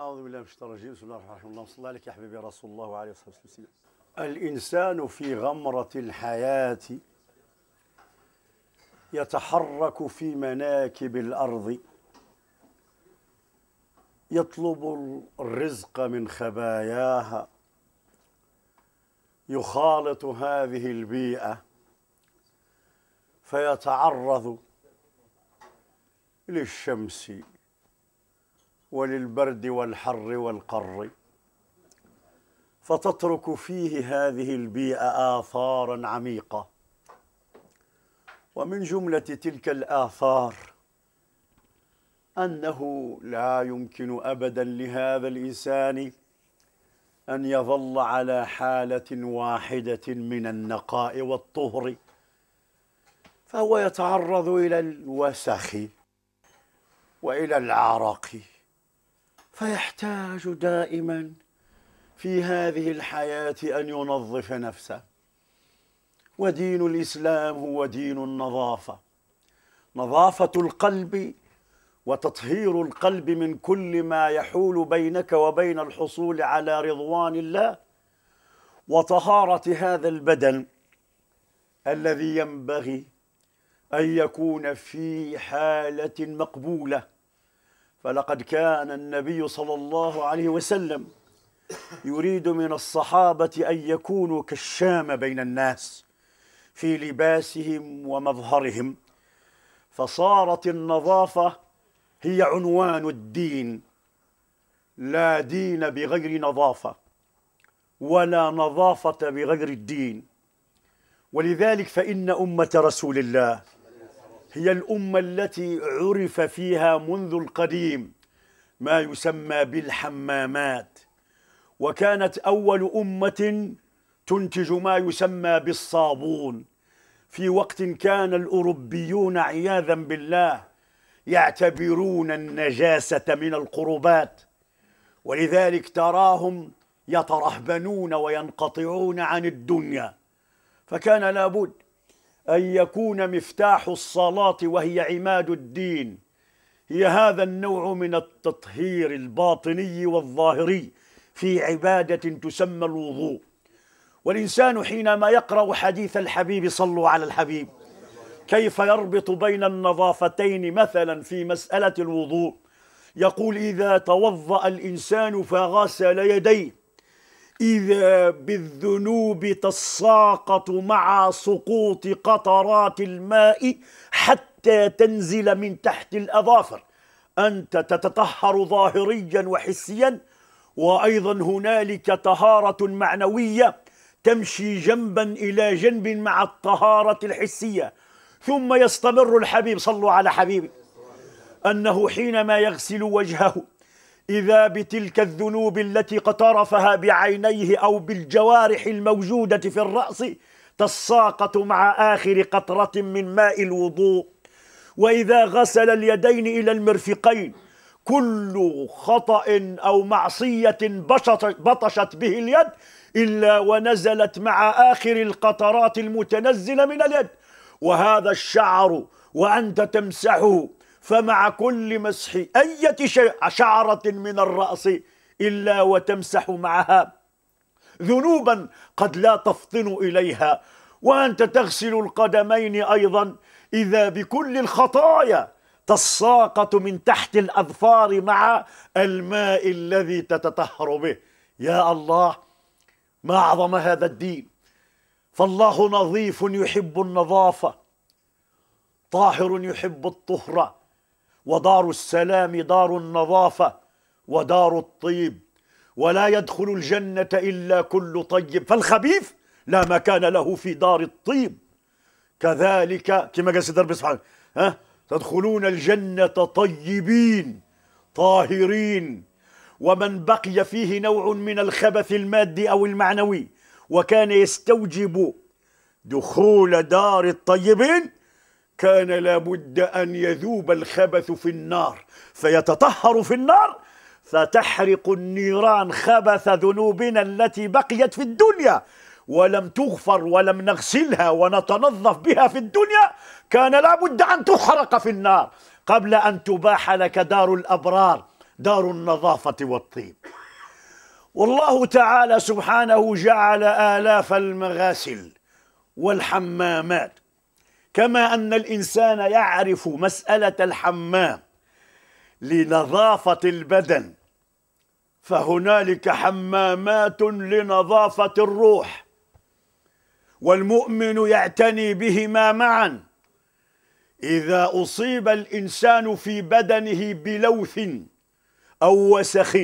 أعوذ بالله من الشيطان الرجيم بسم الله الرحمن الرحيم اللهم صل عليك يا حبيبي رسول الله عليه الصلاة والسلام الإنسان في غمرة الحياة يتحرك في مناكب الأرض يطلب الرزق من خباياها يخالط هذه البيئة فيتعرض للشمس وللبرد والحر والقر فتترك فيه هذه البيئه اثارا عميقه ومن جمله تلك الاثار انه لا يمكن ابدا لهذا الانسان ان يظل على حاله واحده من النقاء والطهر فهو يتعرض الى الوسخ والى العرق فيحتاج دائما في هذه الحياة أن ينظف نفسه ودين الإسلام هو دين النظافة نظافة القلب وتطهير القلب من كل ما يحول بينك وبين الحصول على رضوان الله وطهارة هذا البدن الذي ينبغي أن يكون في حالة مقبولة فلقد كان النبي صلى الله عليه وسلم يريد من الصحابة أن يكونوا كالشام بين الناس في لباسهم ومظهرهم فصارت النظافة هي عنوان الدين لا دين بغير نظافة ولا نظافة بغير الدين ولذلك فإن أمة رسول الله هي الأمة التي عرف فيها منذ القديم ما يسمى بالحمامات وكانت أول أمة تنتج ما يسمى بالصابون في وقت كان الأوروبيون عياذا بالله يعتبرون النجاسة من القربات ولذلك تراهم يترهبنون وينقطعون عن الدنيا فكان لابد أن يكون مفتاح الصلاة وهي عماد الدين هي هذا النوع من التطهير الباطني والظاهري في عبادة تسمى الوضوء والإنسان حينما يقرأ حديث الحبيب صلوا على الحبيب كيف يربط بين النظافتين مثلا في مسألة الوضوء يقول إذا توضأ الإنسان فغسل يديه إذا بالذنوب تساقط مع سقوط قطرات الماء حتى تنزل من تحت الأظافر أنت تتطهر ظاهريا وحسيا وأيضا هنالك طهارة معنوية تمشي جنبا إلى جنب مع الطهارة الحسية ثم يستمر الحبيب صلوا على حبيبي أنه حينما يغسل وجهه إذا بتلك الذنوب التي اقترفها بعينيه أو بالجوارح الموجودة في الرأس تساقط مع آخر قطرة من ماء الوضوء وإذا غسل اليدين إلى المرفقين كل خطأ أو معصية بطشت به اليد إلا ونزلت مع آخر القطرات المتنزلة من اليد وهذا الشعر وأنت تمسحه فمع كل مسح أية شعرة من الرأس إلا وتمسح معها ذنوبا قد لا تفطن إليها وأنت تغسل القدمين أيضا إذا بكل الخطايا تساقط من تحت الأظفار مع الماء الذي تتطهر به يا الله ما أعظم هذا الدين فالله نظيف يحب النظافة طاهر يحب الطهره ودار السلام دار النظافه ودار الطيب ولا يدخل الجنه الا كل طيب فالخبيث لا مكان له في دار الطيب كذلك كما قال سيدنا ربي سبحانه ها تدخلون الجنه طيبين طاهرين ومن بقي فيه نوع من الخبث المادي او المعنوي وكان يستوجب دخول دار الطيبين كان لابد أن يذوب الخبث في النار فيتطهر في النار فتحرق النيران خبث ذنوبنا التي بقيت في الدنيا ولم تغفر ولم نغسلها ونتنظف بها في الدنيا كان لابد أن تحرق في النار قبل أن تباح لك دار الأبرار دار النظافة والطيب والله تعالى سبحانه جعل آلاف المغاسل والحمامات كما أن الإنسان يعرف مسألة الحمام لنظافة البدن فهنالك حمامات لنظافة الروح والمؤمن يعتني بهما معا إذا أصيب الإنسان في بدنه بلوث أو وسخ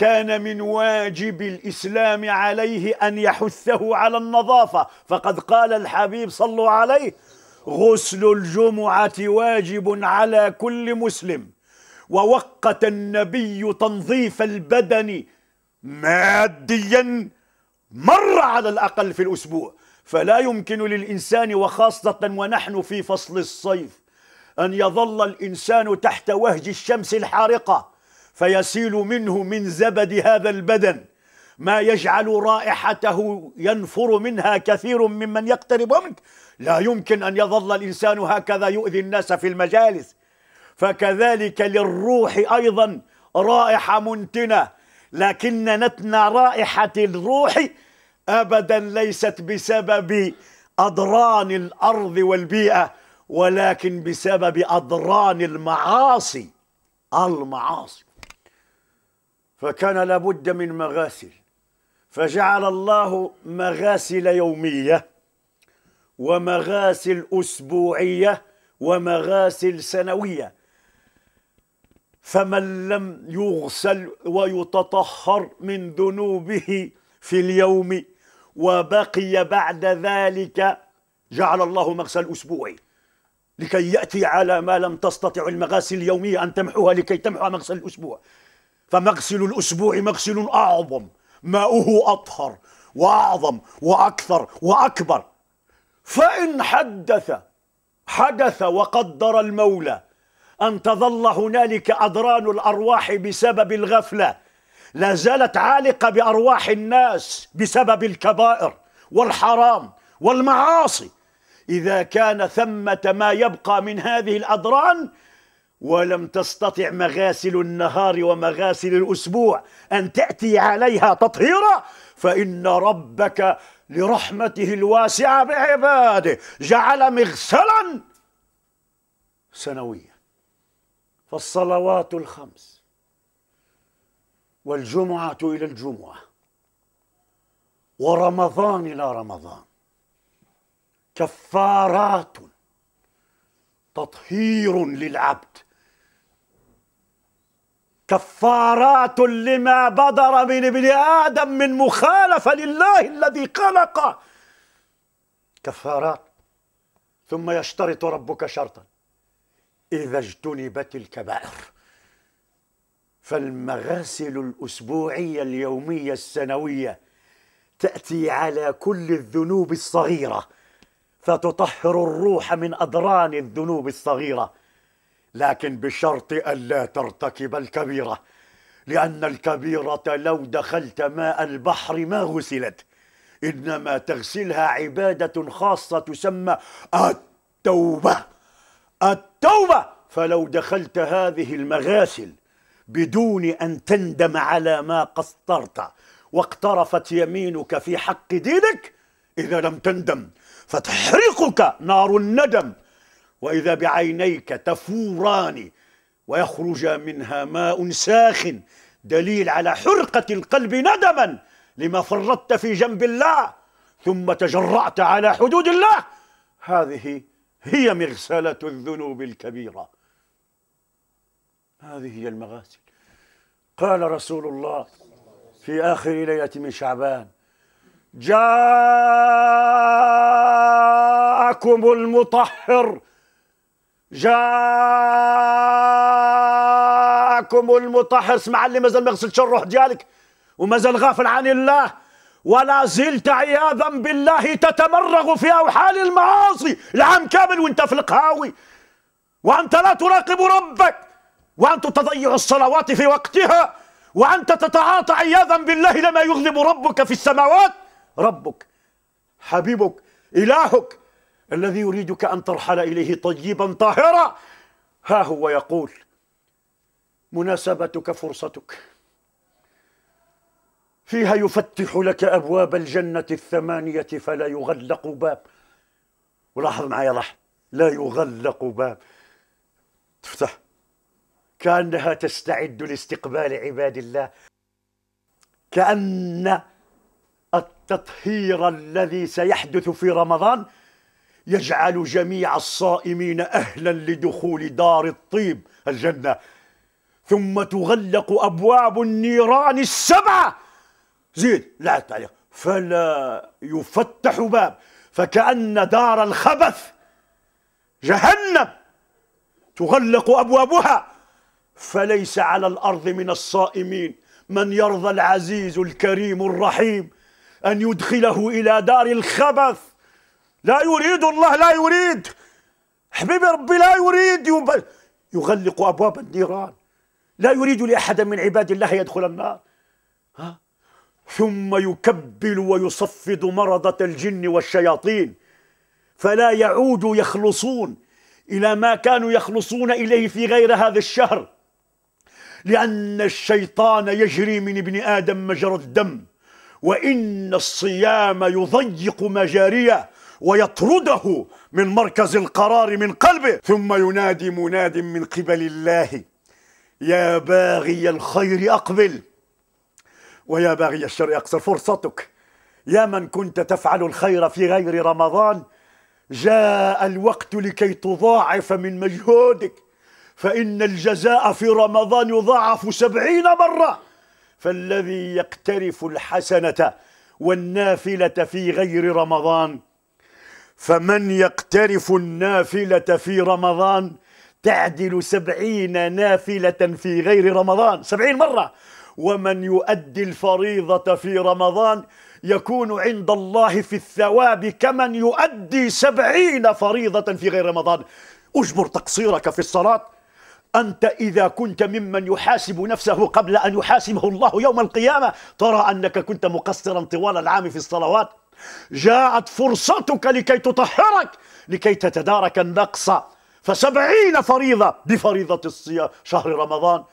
كان من واجب الإسلام عليه أن يحثه على النظافة فقد قال الحبيب صلوا عليه غسل الجمعة واجب على كل مسلم ووقت النبي تنظيف البدن ماديا مرة على الأقل في الأسبوع فلا يمكن للإنسان وخاصة ونحن في فصل الصيف أن يظل الإنسان تحت وهج الشمس الحارقة فيسيل منه من زبد هذا البدن ما يجعل رائحته ينفر منها كثير ممن يقترب منك لا يمكن أن يظل الإنسان هكذا يؤذي الناس في المجالس فكذلك للروح أيضا رائحة منتنة لكن نتنى رائحة الروح أبدا ليست بسبب أضران الأرض والبيئة ولكن بسبب أضران المعاصي المعاصي فكان لابد من مغاسل فجعل الله مغاسل يوميه ومغاسل اسبوعيه ومغاسل سنويه فمن لم يغسل ويتطهر من ذنوبه في اليوم وبقي بعد ذلك جعل الله مغسل اسبوعي لكي ياتي على ما لم تستطع المغاسل اليوميه ان تمحوها لكي تمحو مغسل الاسبوع فمغسل الأسبوع مغسل أعظم ماؤه أطهر وأعظم وأكثر وأكبر فإن حدث حدث وقدر المولى أن تظل هنالك أدران الأرواح بسبب الغفلة لا زالت عالقة بأرواح الناس بسبب الكبائر والحرام والمعاصي إذا كان ثمة ما يبقى من هذه الأدران ولم تستطع مغاسل النهار ومغاسل الاسبوع ان تاتي عليها تطهيرا فان ربك لرحمته الواسعه بعباده جعل مغسلا سنويا فالصلوات الخمس والجمعه الى الجمعه ورمضان الى رمضان كفارات تطهير للعبد كفارات لما بدر من ابن آدم من مخالفة لله الذي خلق كفارات ثم يشترط ربك شرطا إذا اجتنبت الكبائر فالمغاسل الأسبوعية اليومية السنوية تأتي على كل الذنوب الصغيرة فتطهر الروح من أدران الذنوب الصغيرة لكن بشرط ألا ترتكب الكبيرة لأن الكبيرة لو دخلت ماء البحر ما غسلت إنما تغسلها عبادة خاصة تسمى التوبة التوبة فلو دخلت هذه المغاسل بدون أن تندم على ما قصرت واقترفت يمينك في حق دينك إذا لم تندم فتحرقك نار الندم وإذا بعينيك تفوران ويخرج منها ماء ساخن دليل على حرقة القلب ندما لما فرطت في جنب الله ثم تجرأت على حدود الله هذه هي مغسلة الذنوب الكبيرة هذه هي المغاسل قال رسول الله في آخر ليلة من شعبان جاءكم المطهر جاكم المطهر اسمع اللي مازال ما غسلتش الروح ديالك ومازال غافل عن الله ولا زلت عياذا بالله تتمرغ في اوحال المعاصي العام كامل وانت في القهاوي وانت لا تراقب ربك وانت تضيع الصلوات في وقتها وانت تتعاطى عياذا بالله لما يغضب ربك في السماوات ربك حبيبك الهك الذي يريدك أن ترحل إليه طيبا طاهرا ها هو يقول مناسبتك فرصتك فيها يفتح لك أبواب الجنة الثمانية فلا يغلق باب ولاحظ معايا لاحظ لا يغلق باب تفتح كأنها تستعد لاستقبال عباد الله كأن التطهير الذي سيحدث في رمضان يجعل جميع الصائمين أهلا لدخول دار الطيب الجنة ثم تغلق أبواب النيران السبعة زيد لا تعليق فلا يفتح باب فكأن دار الخبث جهنم تغلق أبوابها فليس على الأرض من الصائمين من يرضى العزيز الكريم الرحيم أن يدخله إلى دار الخبث لا يريد الله لا يريد حبيبي ربي لا يريد يغلق أبواب النيران لا يريد لأحد من عباد الله يدخل النار ها؟ ثم يكبل ويصفد مرضة الجن والشياطين فلا يعودوا يخلصون إلى ما كانوا يخلصون إليه في غير هذا الشهر لأن الشيطان يجري من ابن آدم مجرى الدم وإن الصيام يضيق مجاريه ويطرده من مركز القرار من قلبه ثم ينادي مناد من قبل الله يا باغي الخير أقبل ويا باغي الشر أقصر فرصتك يا من كنت تفعل الخير في غير رمضان جاء الوقت لكي تضاعف من مجهودك فإن الجزاء في رمضان يضاعف سبعين مرة فالذي يقترف الحسنة والنافلة في غير رمضان فمن يقترف النافلة في رمضان تعدل سبعين نافلة في غير رمضان سبعين مرة ومن يؤدي الفريضة في رمضان يكون عند الله في الثواب كمن يؤدي سبعين فريضة في غير رمضان اجبر تقصيرك في الصلاة أنت إذا كنت ممن يحاسب نفسه قبل أن يحاسبه الله يوم القيامة ترى أنك كنت مقصرا طوال العام في الصلوات جاءت فرصتك لكي تطهرك لكي تتدارك النقص فسبعين فريضة بفريضة الصيام شهر رمضان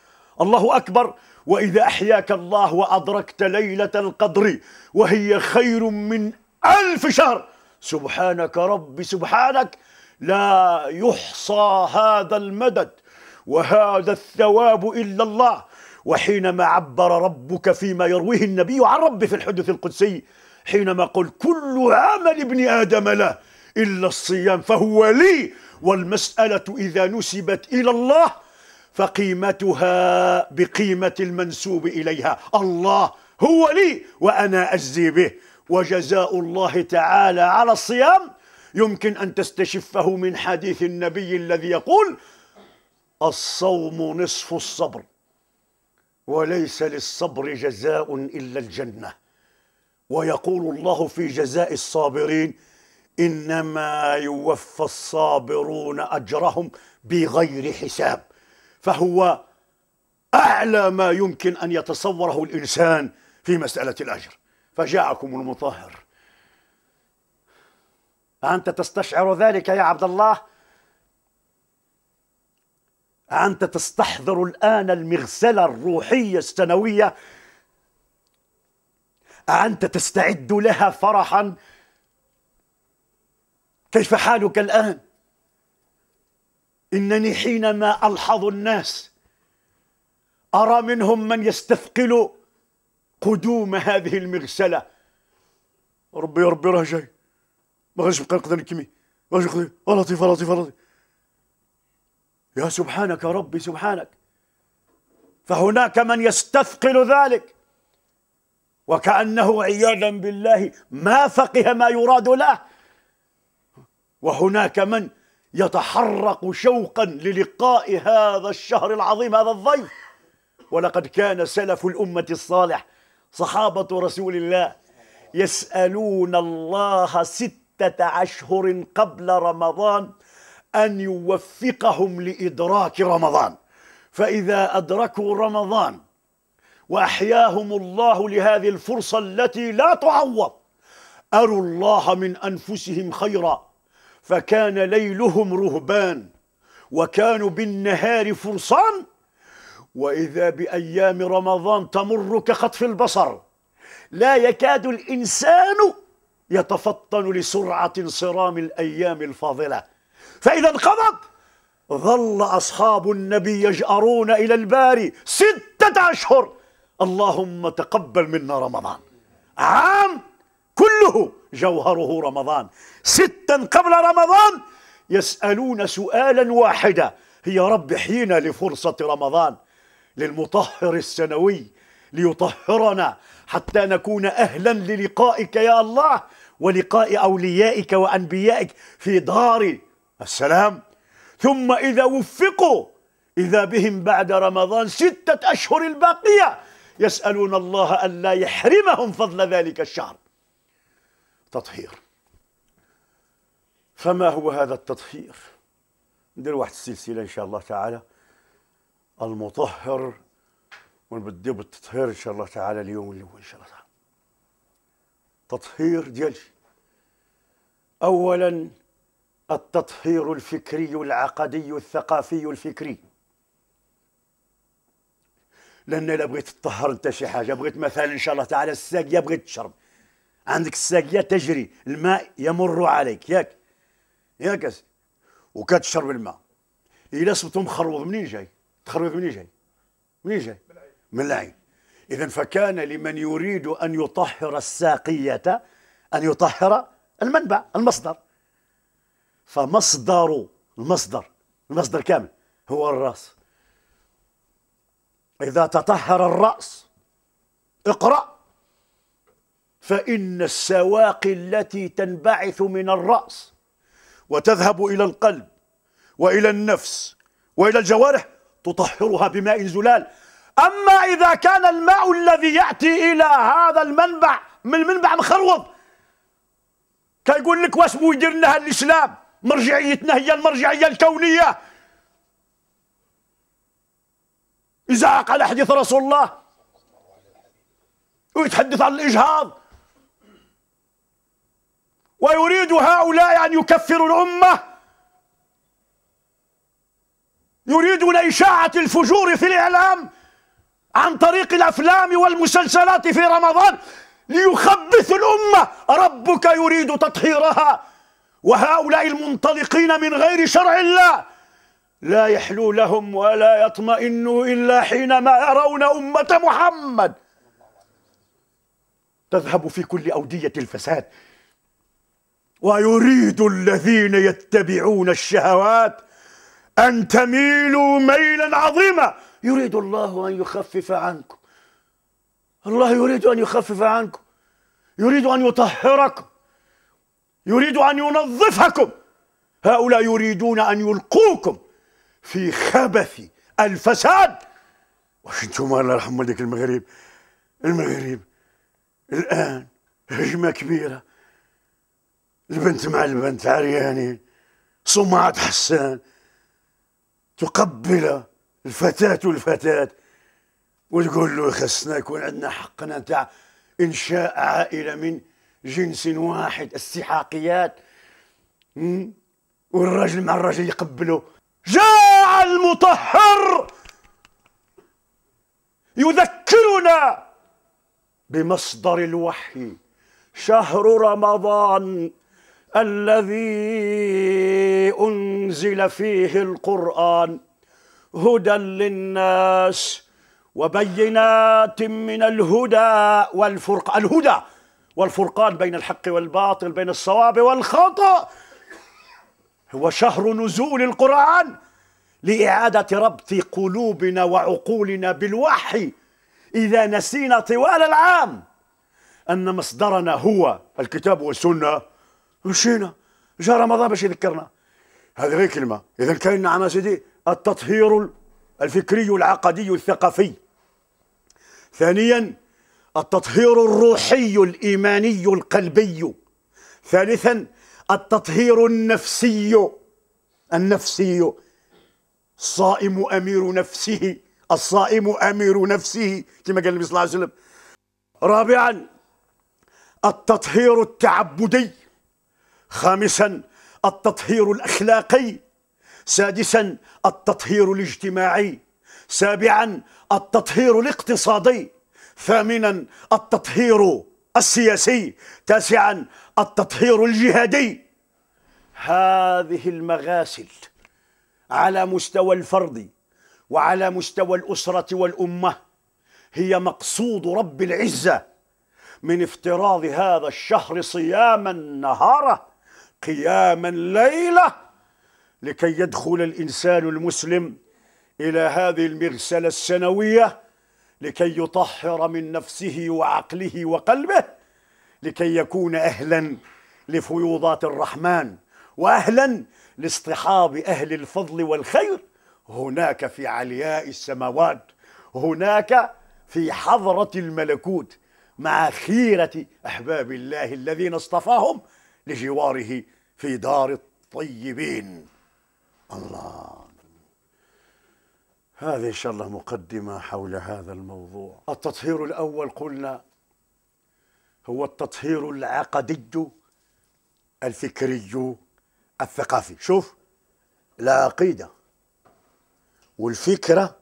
الله أكبر وإذا أحياك الله وأدركت ليلة القدر وهي خير من ألف شهر سبحانك رب سبحانك لا يحصى هذا المدد وهذا الثواب إلا الله وحينما عبر ربك فيما يرويه النبي عن ربه في الحدث القدسي حينما قل كل عمل ابن آدم له إلا الصيام فهو لي والمسألة إذا نسبت إلى الله فقيمتها بقيمة المنسوب إليها الله هو لي وأنا أجزي به وجزاء الله تعالى على الصيام يمكن أن تستشفه من حديث النبي الذي يقول الصوم نصف الصبر وليس للصبر جزاء إلا الجنة ويقول الله في جزاء الصابرين انما يوفى الصابرون اجرهم بغير حساب فهو اعلى ما يمكن ان يتصوره الانسان في مساله الاجر فجاءكم المطهر أنت تستشعر ذلك يا عبد الله أنت تستحضر الآن المغسلة الروحية السنوية أنت تستعد لها فرحا كيف حالك الآن إنني حينما ألحظ الناس أرى منهم من يستثقل قدوم هذه المغسلة ربي ربي راه جاي ما غاديش نبقى نقدر نكمي غاديش نقدر لطيف لطيف لطيف يا سبحانك ربي سبحانك فهناك من يستثقل ذلك وكأنه عياذا بالله ما فقه ما يراد له وهناك من يتحرق شوقا للقاء هذا الشهر العظيم هذا الضيف ولقد كان سلف الأمة الصالح صحابة رسول الله يسألون الله ستة أشهر قبل رمضان أن يوفقهم لإدراك رمضان فإذا أدركوا رمضان واحياهم الله لهذه الفرصه التي لا تعوض اروا الله من انفسهم خيرا فكان ليلهم رهبان وكانوا بالنهار فرصان واذا بايام رمضان تمر كخطف البصر لا يكاد الانسان يتفطن لسرعه انصرام الايام الفاضله فاذا انقضت ظل اصحاب النبي يجارون الى الباري سته اشهر اللهم تقبل منا رمضان عام كله جوهره رمضان ستا قبل رمضان يسألون سؤالا واحدا هي رب حين لفرصة رمضان للمطهر السنوي ليطهرنا حتى نكون أهلا للقائك يا الله ولقاء أوليائك وأنبيائك في دار السلام ثم إذا وفقوا إذا بهم بعد رمضان ستة أشهر الباقية يسألون الله ألا يحرمهم فضل ذلك الشهر تطهير فما هو هذا التطهير ندير واحد السلسله ان شاء الله تعالى المطهر ونبدأ بالتطهير ان شاء الله تعالى اليوم الاول ان شاء الله تعالى تطهير ديال اولا التطهير الفكري العقدي الثقافي الفكري لان الا بغيت تطهر انت شي حاجه بغيت مثلا ان شاء الله تعالى الساقيه بغيت تشرب عندك الساقيه تجري الماء يمر عليك ياك ياك وكتشرب الماء الا صبتو مخروض منين جاي تخروض منين جاي منين جاي من العين اذا فكان لمن يريد ان يطهر الساقيه ان يطهر المنبع المصدر فمصدر المصدر المصدر كامل هو الراس إذا تطهر الرأس اقرأ فإن السواقي التي تنبعث من الرأس وتذهب إلى القلب وإلى النفس وإلى الجوارح تطهرها بماء زلال أما إذا كان الماء الذي يأتي إلى هذا المنبع من المنبع مخروض كيقول لك واش مو يدير لنا الإسلام مرجعيتنا هي المرجعية الكونية يزعق على حديث رسول الله ويتحدث عن الإجهاض ويريد هؤلاء أن يكفروا الأمة يريدون إشاعة الفجور في الإعلام عن طريق الأفلام والمسلسلات في رمضان ليخبث الأمة ربك يريد تطهيرها وهؤلاء المنطلقين من غير شرع الله لا يحلو لهم ولا يطمئنوا إلا حينما يرون أمة محمد تذهب في كل أودية الفساد ويريد الذين يتبعون الشهوات أن تميلوا ميلا عظيما يريد الله أن يخفف عنكم الله يريد أن يخفف عنكم يريد أن يطهركم يريد أن ينظفكم هؤلاء يريدون أن يلقوكم في خبث الفساد واش انتم الله يرحم والديك المغرب المغرب الان هجمه كبيره البنت مع البنت عريانين صمعة حسان تقبل الفتاة والفتاة وتقول له خصنا يكون عندنا حقنا تاع إنشاء عائلة من جنس واحد استحاقيات والراجل مع الراجل يقبله جاء المطهر يذكرنا بمصدر الوحي شهر رمضان الذي انزل فيه القران هدى للناس وبينات من الهدى والفرقان الهدى والفرقان بين الحق والباطل بين الصواب والخطأ هو شهر نزول القرآن لإعادة ربط قلوبنا وعقولنا بالوحي إذا نسينا طوال العام أن مصدرنا هو الكتاب والسنة مشينا جاء رمضان باش يذكرنا هذه غير كلمة إذا كاين نعم سيدي التطهير الفكري العقدي الثقافي ثانيا التطهير الروحي الإيماني القلبي ثالثا التطهير النفسي النفسي الصائم امير نفسه الصائم امير نفسه كما قال النبي صلى الله عليه وسلم رابعا التطهير التعبدي خامسا التطهير الاخلاقي سادسا التطهير الاجتماعي سابعا التطهير الاقتصادي ثامنا التطهير السياسي تاسعا التطهير الجهادي هذه المغاسل على مستوى الفرد وعلى مستوى الأسرة والأمة هي مقصود رب العزة من افتراض هذا الشهر صياما نهارا قياما ليلة لكي يدخل الإنسان المسلم إلى هذه المغسلة السنوية لكي يطهر من نفسه وعقله وقلبه لكي يكون أهلا لفيوضات الرحمن وأهلا لاصطحاب أهل الفضل والخير هناك في علياء السماوات هناك في حضرة الملكوت مع خيرة أحباب الله الذين اصطفاهم لجواره في دار الطيبين الله هذه إن شاء الله مقدمة حول هذا الموضوع التطهير الأول قلنا هو التطهير العقدي الفكري الثقافي شوف العقيدة والفكرة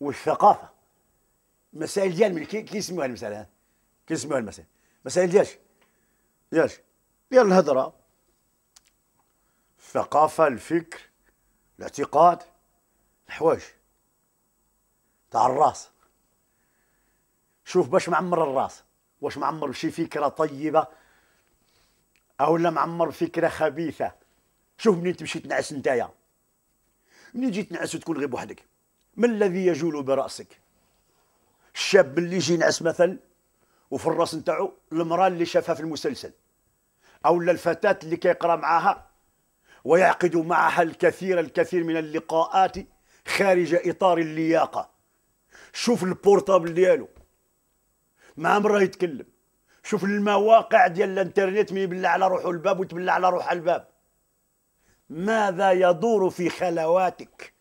والثقافة مسائل ديال كي كيسموها المسألة كيسموها المسألة مسائل ديالش ديالش ديال الهضرة الثقافة الفكر الاعتقاد الحوايج تاع الراس شوف باش معمر الراس واش معمر بشي فكره طيبه او لا معمر فكره خبيثه شوف منين تمشي تنعس نتايا منين تجي تنعس وتكون غير بوحدك ما الذي يجول براسك الشاب اللي يجي ينعس مثلا وفي الراس نتاعو المراه اللي شافها في المسلسل او لا الفتاه اللي كيقرا معاها ويعقد معها الكثير الكثير من اللقاءات خارج اطار اللياقه شوف البورتابل ديالو ما عمره يتكلم شوف المواقع ديال الانترنت من يبلع على روحه الباب وتبلع على روح الباب ماذا يدور في خلواتك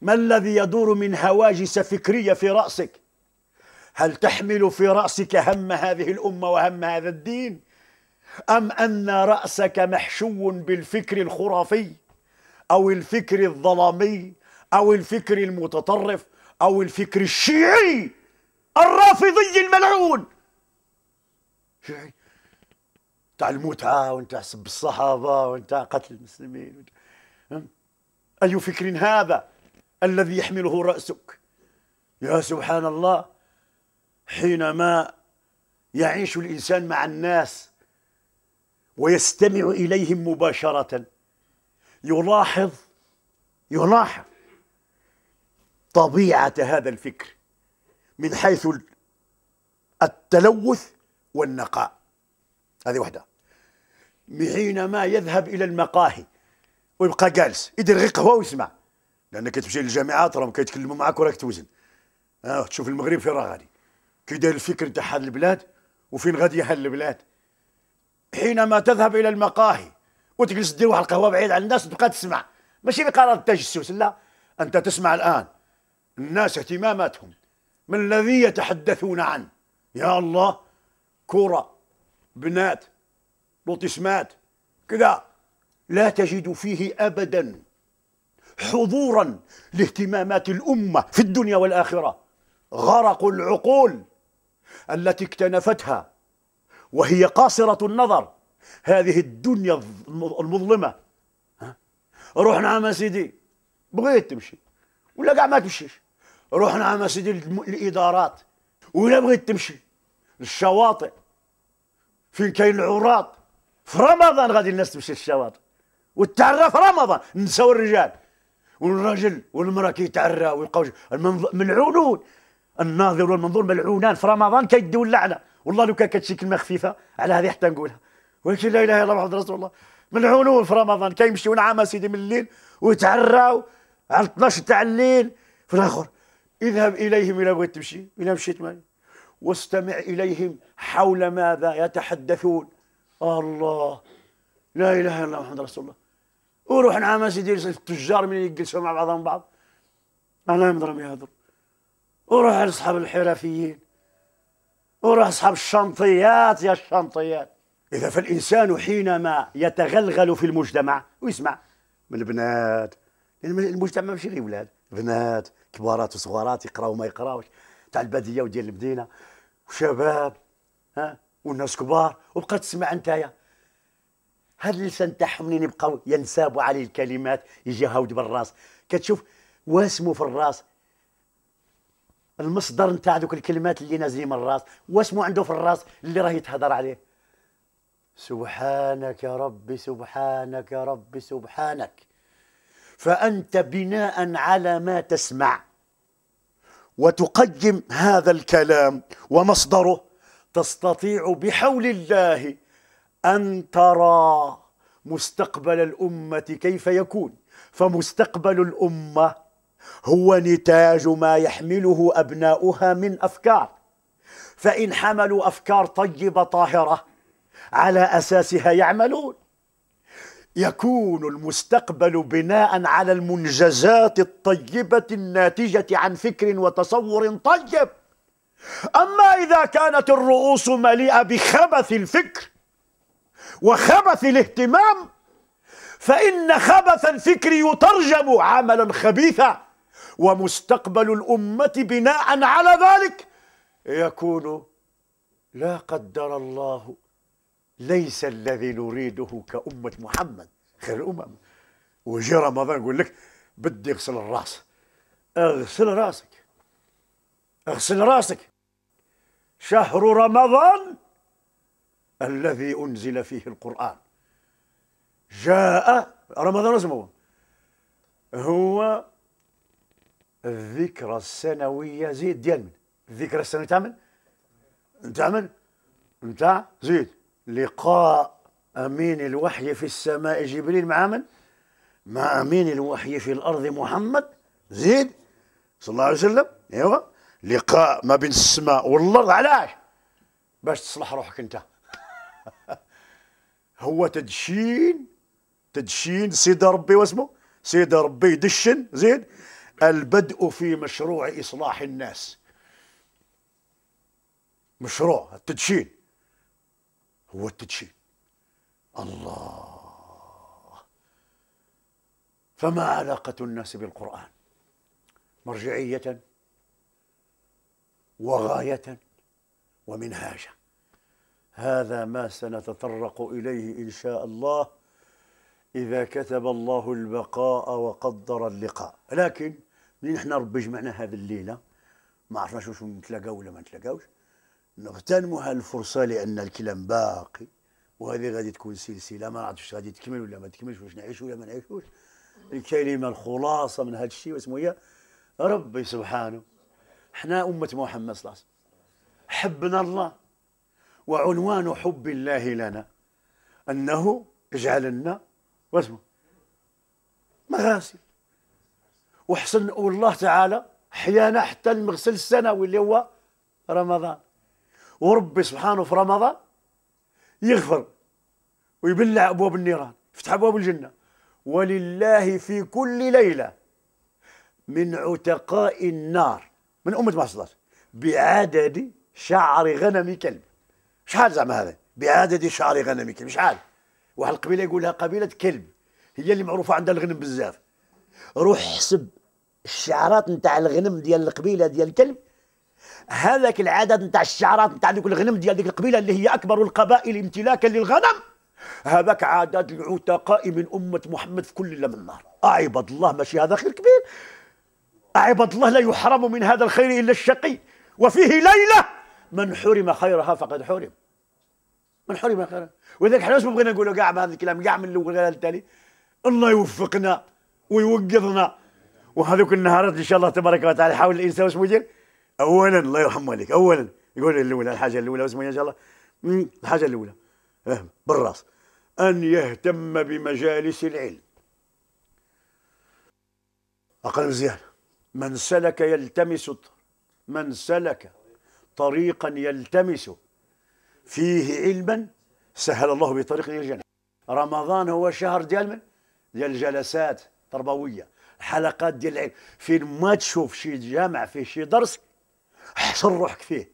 ما الذي يدور من هواجس فكريه في راسك هل تحمل في راسك هم هذه الامه وهم هذا الدين ام ان راسك محشو بالفكر الخرافي او الفكر الظلامي او الفكر المتطرف او الفكر الشيعي الرافضي الملعون تاع المتعة وانت سب الصحابة وانت قتل المسلمين أي فكر هذا الذي يحمله رأسك يا سبحان الله حينما يعيش الإنسان مع الناس ويستمع إليهم مباشرة يلاحظ يلاحظ طبيعة هذا الفكر من حيث التلوث والنقاء هذه وحده حينما يذهب إلى المقاهي ويبقى جالس يدير غير قهوة ويسمع لأنك تمشي للجامعات راهم كيتكلموا معاك وراك توزن آه تشوف المغرب فين راه غادي كي داير الفكر تاع هذه البلاد وفين غادي هذه البلاد حينما تذهب إلى المقاهي وتجلس دير واحد القهوة بعيد عن الناس تبقى تسمع ماشي بقرار التجسس لا أنت تسمع الآن الناس اهتماماتهم ما الذي يتحدثون عنه يا الله كرة بنات بوتسمات كذا لا تجد فيه أبدا حضورا لاهتمامات الأمة في الدنيا والآخرة غرق العقول التي اكتنفتها وهي قاصرة النظر هذه الدنيا المظلمة رحنا عم سيدي بغيت تمشي ولا قاع ما تمشيش رحنا على مسجد الادارات ولا بغيت تمشي للشواطئ فين كاين العراض في رمضان غادي الناس تمشي للشواطئ والتعرى في رمضان نساو الرجال والرجل والمراه كيتعرى ويلقاو ملعونون الناظر والمنظور ملعونان في رمضان كيدوا اللعنه والله لو كان كانت شي كلمه خفيفه على هذه حتى نقولها ولكن لا اله الا الله محمد رسول الله ملعونون في رمضان كيمشيو نعم سيدي من الليل ويتعراو على 12 تاع الليل في الاخر اذهب إليهم الى بغيت تمشي الى مشيت معي واستمع إليهم حول ماذا يتحدثون الله لا إله إلا الله محمد رسول الله وروح نعم سيدي التجار من يجلسوا مع بعضهم بعض أنا مدرم يهضر وروح لأصحاب الحرفيين وروح أصحاب الشنطيات يا الشنطيات إذا فالإنسان حينما يتغلغل في المجتمع ويسمع من البنات المجتمع ماشي غير ولاد بنات كبارات وصغارات يقراو ما يقراوش تاع الباديه وديال المدينه وشباب ها والناس كبار وبقى تسمع نتايا هذا اللسان تاعهم منين يبقاو ينسابوا عليه الكلمات يجي هاود بالراس كتشوف واسمو في الراس المصدر نتاع ذوك الكلمات اللي نازلين من الراس واسمو عنده في الراس اللي راه يتهضر عليه سبحانك يا ربي سبحانك يا ربي سبحانك فأنت بناء على ما تسمع وتقيم هذا الكلام ومصدره تستطيع بحول الله أن ترى مستقبل الأمة كيف يكون فمستقبل الأمة هو نتاج ما يحمله أبناؤها من أفكار فإن حملوا أفكار طيبة طاهرة على أساسها يعملون يكون المستقبل بناء على المنجزات الطيبة الناتجة عن فكر وتصور طيب أما إذا كانت الرؤوس مليئة بخبث الفكر وخبث الاهتمام فإن خبث الفكر يترجم عملا خبيثا ومستقبل الأمة بناء على ذلك يكون لا قدر الله ليس الذي نريده كأمة محمد خير الأمم وجي رمضان يقول لك بدي اغسل الراس اغسل راسك اغسل راسك شهر رمضان الذي أنزل فيه القرآن جاء رمضان اسمه هو الذكرى السنوية زيد ديال من الذكرى السنوية تعمل تعمل نتاع زيد لقاء أمين الوحي في السماء جبريل مع من؟ مع أمين الوحي في الأرض محمد زيد صلى الله عليه وسلم ايوا لقاء ما بين السماء والأرض علاش؟ باش تصلح روحك أنت هو تدشين تدشين سيد ربي واسمه سيد ربي دشن زيد البدء في مشروع إصلاح الناس مشروع التدشين هو التدشين الله فما علاقة الناس بالقرآن مرجعية وغاية ومنهاجا هذا ما سنتطرق إليه إن شاء الله إذا كتب الله البقاء وقدر اللقاء لكن نحن ربي جمعنا هذه الليلة ما عرفناش واش نتلاقاو ولا ما نتلاقاوش نغتنموا هالفرصه لان الكلام باقي وهذه غادي تكون سلسله ما عرفتش غادي تكمل ولا ما تكملش واش نعيش ولا ما نعيشوش الكلمه الخلاصه من هذا الشيء واسمه هي ربي سبحانه حنا امه محمد صلى الله عليه وسلم حبنا الله وعنوان حب الله لنا انه اجعلنا واسمه مغاسل وحسن والله تعالى حيانا حتى المغسل السنوي اللي هو رمضان وربي سبحانه في رمضان يغفر ويبلع ابواب النيران يفتح ابواب الجنه ولله في كل ليله من عتقاء النار من امه ما حصلت بعدد شعر غنم كلب شحال زعما هذا بعدد شعر غنم كلب شحال واحد القبيله يقولها قبيله كلب هي اللي معروفه عندها الغنم بزاف روح حسب الشعرات نتاع الغنم ديال القبيله ديال كلب هذاك العدد نتاع الشعرات نتاع ذوك الغنم ديال ذيك القبيله اللي هي اكبر القبائل امتلاكا للغنم هذاك عدد العتقاء من امه محمد في كل لم النار عباد الله ماشي هذا خير كبير عباد الله لا يحرم من هذا الخير الا الشقي وفيه ليله من حرم خيرها فقد حرم من حرم خيرها ولذلك احنا واش بغينا نقولوا كاع هذا الكلام كاع من الاول للتالي الله يوفقنا ويوقظنا وهذوك النهارات ان شاء الله تبارك وتعالى يحاول الانسان واش مدير اولا الله يرحم والديك اولا يقول الاولى الحاجه الاولى الله ان إيه شاء الله الحاجه الاولى بالراس ان يهتم بمجالس العلم اقل مزيان من سلك يلتمس من سلك طريقا يلتمس فيه علما سهل الله بطريق الجنه رمضان هو شهر ديال من ديال الجلسات التربويه حلقات ديال العلم فين ما تشوف شي جامع فيه شي درس احشر روحك فيه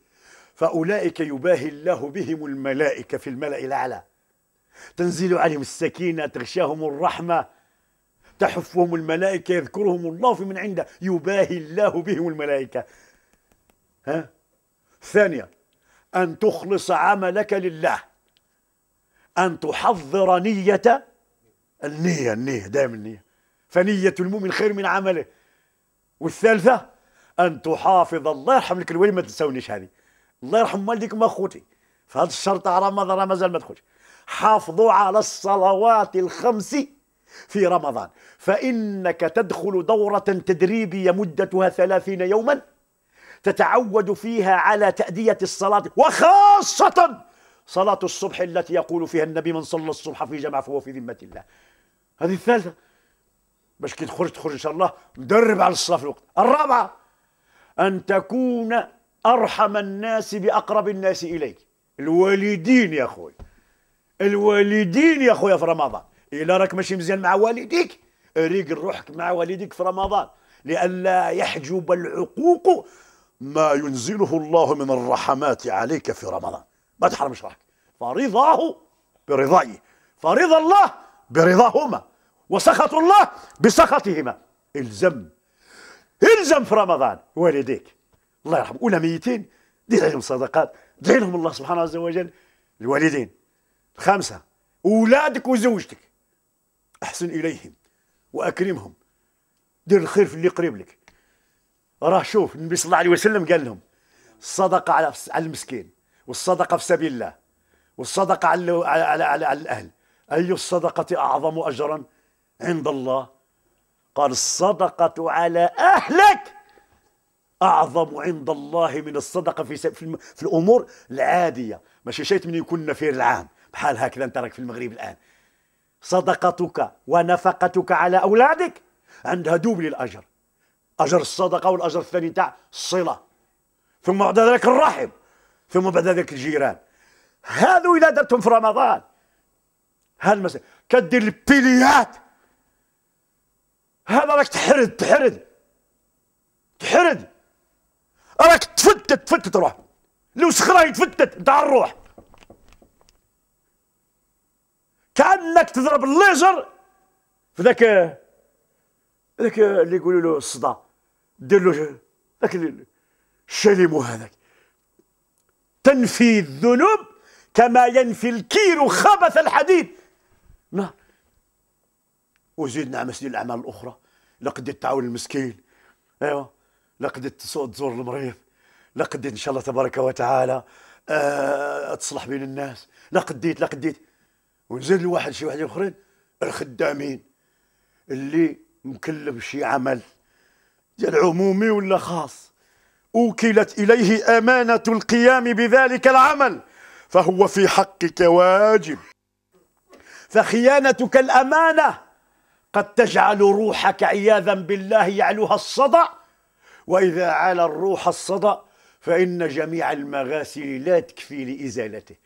فأولئك يباهي الله بهم الملائكة في الملأ الأعلى تنزل عليهم السكينة تغشاهم الرحمة تحفهم الملائكة يذكرهم الله في من عنده يباهي الله بهم الملائكة ها ثانية أن تخلص عملك لله أن تحضر نية النية النية دائما النية فنية المؤمن خير من عمله والثالثة ان تحافظ الله يرحم لك الوالد ما تنساونيش هذه الله يرحم والديكم اخوتي في هذا الشهر تاع رمضان راه مازال ما دخلش حافظوا على الصلوات الخمس في رمضان فإنك تدخل دورة تدريبية مدتها ثلاثين يوما تتعود فيها على تأدية الصلاة وخاصة صلاة الصبح التي يقول فيها النبي من صلى الصبح في جماعة فهو في ذمة الله هذه الثالثة باش كي تخرج تخرج إن شاء الله مدرب على الصلاة في الوقت الرابعة أن تكون أرحم الناس بأقرب الناس إليك الوالدين يا أخوي الوالدين يا أخويا في رمضان إلا راك ماشي مزيان مع والديك ريق روحك مع والديك في رمضان لئلا يحجب العقوق ما ينزله الله من الرحمات عليك في رمضان ما تحرمش روحك فرضاه برضائه فرضا الله برضاهما وسخط الله بسخطهما الزم الزم في رمضان والديك الله يرحم ولا ميتين دير عليهم صدقات ادعي لهم الله سبحانه عز وجل الوالدين الخمسه اولادك وزوجتك احسن اليهم واكرمهم دير الخير في اللي قريب لك راه شوف النبي صلى الله عليه وسلم قال لهم الصدقه على على المسكين والصدقه في سبيل الله والصدقه على على على, على الاهل اي الصدقه اعظم اجرا عند الله قال الصدقة على أهلك أعظم عند الله من الصدقة في في, في الأمور العادية ماشي شيء من يكون نفير العام بحال هكذا أنت راك في المغرب الآن صدقتك ونفقتك على أولادك عندها دوبل الأجر أجر الصدقة والأجر الثاني تاع الصلة ثم بعد ذلك الرحم ثم بعد ذلك الجيران هذو إذا درتهم في رمضان هالمسألة كدير البيليات هذا راك تحرد تحرد تحرد راك تفتت تفتت روح لو سخراي تفتت تاع الروح كانك تضرب الليزر في ذاك ذاك اللي يقولوا له الصدى دير له ذاك الشليمو هذاك تنفي الذنوب كما ينفي الكير خبث الحديد نعم وزيد نعمس ديال الاعمال الاخرى لا قديت تعاون المسكين ايوا لا قديت تزور المريض لا قديت ان شاء الله تبارك وتعالى أه تصلح بين الناس لا قديت لا قديت ونزيد لواحد شي واحد اخرين الخدامين اللي مكلف شي عمل ديال عمومي ولا خاص اوكلت اليه امانه القيام بذلك العمل فهو في حقك واجب فخيانتك الامانه قد تجعل روحك عياذا بالله يعلوها الصدأ وإذا عال الروح الصدأ فإن جميع المغاسل لا تكفي لإزالته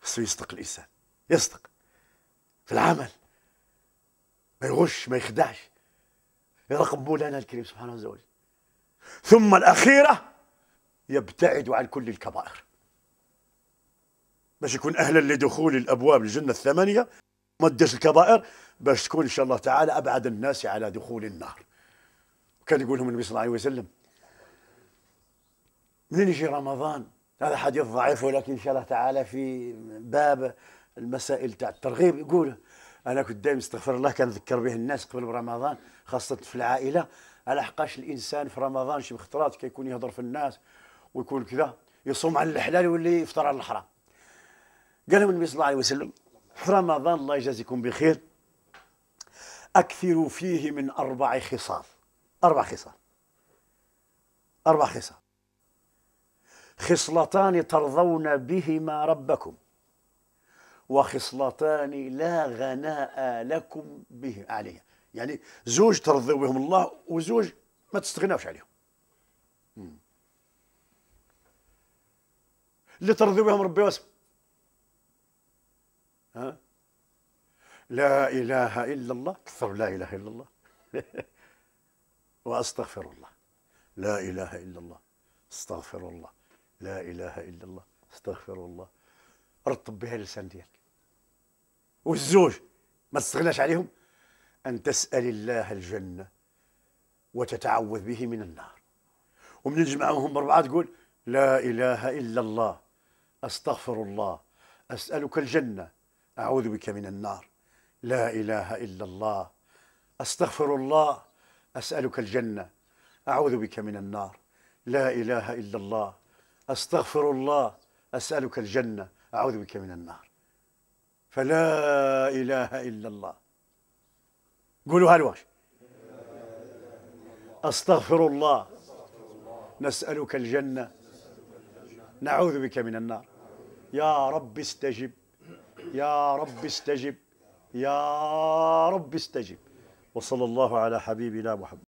خصو يصدق الإنسان يصدق في العمل ما يغش ما يخدعش يرقب مولانا الكريم سبحانه وتعالى ثم الأخيرة يبتعد عن كل الكبائر باش يكون أهلا لدخول الأبواب الجنة الثمانية ما تديرش الكبائر باش تكون ان شاء الله تعالى ابعد الناس على دخول النار وكان يقول لهم النبي صلى الله عليه وسلم منين يجي رمضان هذا حديث ضعيف ولكن ان شاء الله تعالى في باب المسائل تاع الترغيب يقول انا كنت دائما استغفر الله كان ذكر به الناس قبل رمضان خاصه في العائله على حقاش الانسان في رمضان شي خطرات كيكون يهضر في الناس ويكون كذا يصوم على الحلال واللي يفطر على الحرام قال لهم النبي صلى الله عليه وسلم في رمضان الله يجازيكم بخير أكثروا فيه من أربع خصال أربع خصال أربع خصال خصلتان ترضون بهما ربكم وخصلتان لا غناء لكم به عليها يعني زوج ترضي بهم الله وزوج ما تستغناوش عليهم اللي ترضي بهم ربي واسم ها لا إله إلا الله تكثر لا إله إلا الله وأستغفر الله لا إله إلا الله استغفر الله لا إله إلا الله استغفر الله رطب بها اللسان ديالك والزوج ما تستغلاش عليهم أن تسأل الله الجنة وتتعوذ به من النار ومن تجمعهم أربعة تقول لا إله إلا الله أستغفر الله أسألك الجنة أعوذ بك من النار لا إله إلا الله أستغفر الله أسألك الجنة أعوذ بك من النار لا إله إلا الله أستغفر الله أسألك الجنة أعوذ بك من النار فلا إله إلا الله قولوا هالواش أستغفر الله نسألك الجنة نعوذ بك من النار يا رب استجب يا رب استجب يا رب استجب وصلى الله على حبيبنا محمد